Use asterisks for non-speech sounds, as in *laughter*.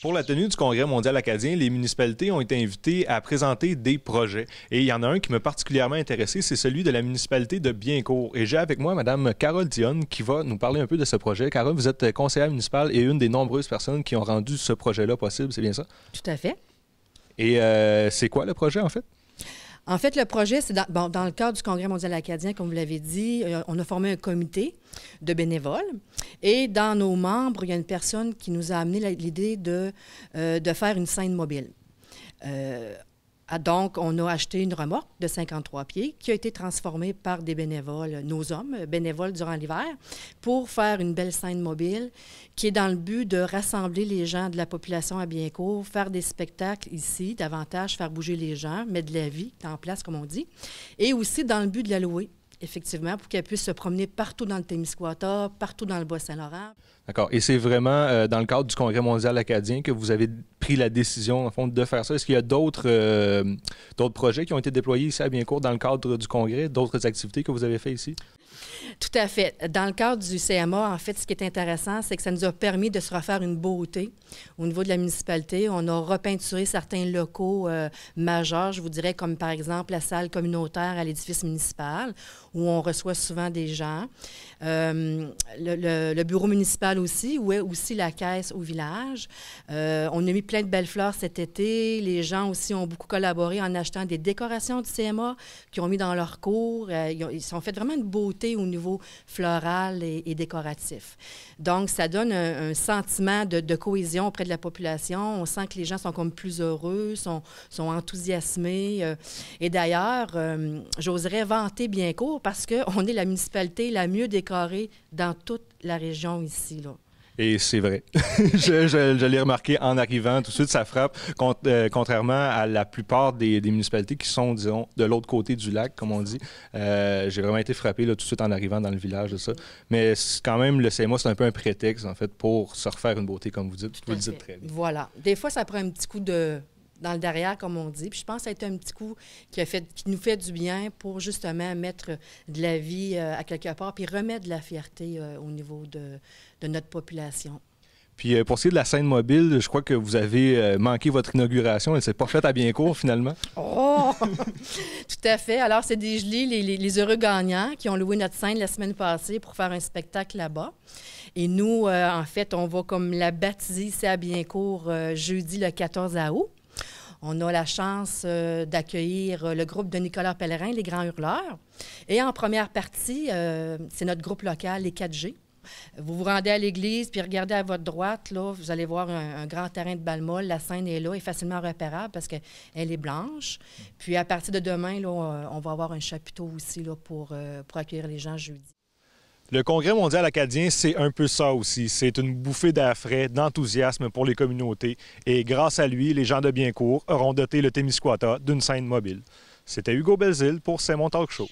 Pour la tenue du Congrès mondial acadien, les municipalités ont été invitées à présenter des projets. Et il y en a un qui m'a particulièrement intéressé, c'est celui de la municipalité de Biencourt. Et j'ai avec moi Mme Carole Dionne qui va nous parler un peu de ce projet. Carole, vous êtes conseillère municipale et une des nombreuses personnes qui ont rendu ce projet-là possible, c'est bien ça? Tout à fait. Et euh, c'est quoi le projet en fait? En fait, le projet, c'est dans, le cadre du Congrès mondial acadien, comme vous l'avez dit, euh, on a formé un comité de bénévoles. Et dans nos membres, il y a une personne qui nous a amené l'idée euh, de, faire une scène mobile. Euh, ah, donc, on a acheté une remorque de 53 pieds qui a été transformée par des bénévoles, nos hommes, bénévoles durant l'hiver, pour faire une belle scène mobile qui est dans le but de rassembler les gens de la population à Biencourt, faire des spectacles ici, davantage faire bouger les gens, mettre de la vie en place, comme on dit, et aussi dans le but de la louer effectivement, pour qu'elle puisse se promener partout dans le Témiscouata, partout dans le Bois-Saint-Laurent. D'accord. Et c'est vraiment euh, dans le cadre du Congrès mondial acadien que vous avez pris la décision, en fond, de faire ça. Est-ce qu'il y a d'autres euh, projets qui ont été déployés ici à Biencourt dans le cadre du Congrès, d'autres activités que vous avez faites ici? Tout à fait. Dans le cadre du CMA, en fait, ce qui est intéressant, c'est que ça nous a permis de se refaire une beauté au niveau de la municipalité. On a repeinturé certains locaux euh, majeurs, je vous dirais, comme par exemple la salle communautaire à l'édifice municipal, où on reçoit souvent des gens. Euh, le, bureau municipal aussi, où est aussi la caisse au village. Euh, on a mis plein de belles fleurs cet été. Les gens aussi ont beaucoup collaboré en achetant des décorations du CMA qu'ils ont mis dans leur cours. ils, ils ont fait vraiment une beauté au niveau floral et, décoratif. Donc, ça donne un, sentiment de, cohésion auprès de la population. On sent que les gens sont comme plus heureux, sont, sont enthousiasmés. Euh. Et d'ailleurs, euh, j'oserais vanter bien court parce qu'on est la municipalité la mieux décorée dans toute la région ici. Là. Et c'est vrai. *laughs* je, l'ai remarqué en arrivant. Tout de suite, ça frappe, euh, contrairement à la plupart des, municipalités qui sont, disons, de l'autre côté du lac, comme on dit. Euh, j'ai vraiment été frappé là, tout de suite en arrivant dans le village de ça. Mais quand même, le cmo c'est un peu un prétexte, en fait, pour se refaire une beauté, comme vous dites. le dites très bien. Voilà. Des fois, ça prend un petit coup de dans le derrière, comme on dit. Puis je pense que ça a été un petit coup qui, nous fait du bien pour justement mettre de la vie euh, à quelque part, puis remettre de la fierté euh, au niveau de, notre population. Puis euh, pour ce qui est de la scène mobile, je crois que vous avez manqué votre inauguration. Elle s'est pas faite à bien court, finalement. *laughs* Oh! *laughs* Tout à fait. Alors, c'est des les, heureux gagnants, qui ont loué notre scène la semaine passée pour faire un spectacle là-bas. Et nous, en fait, on va comme la baptiser à Biencourt jeudi le 14 août. On a la chance euh, d'accueillir euh, le groupe de Nicolas Pellerin, Les Grands Hurleurs. Et en première partie, euh, c'est notre groupe local, les 4G. Vous vous rendez à l'église, puis regardez à votre droite, là, vous allez voir un, grand terrain de balmol. La scène est là, est facilement repérable parce qu'elle est blanche. Puis à partir de demain, là, on va avoir un chapiteau aussi là, pour, pour accueillir les gens jeudi. Le Congrès mondial acadien, c'est un peu ça aussi. C'est une bouffée d'air d'enthousiasme pour les communautés. Et grâce à lui, les gens de Biencourt auront doté le Témiscouata d'une scène mobile. C'était Hugo Belzile pour C'est mon talk show.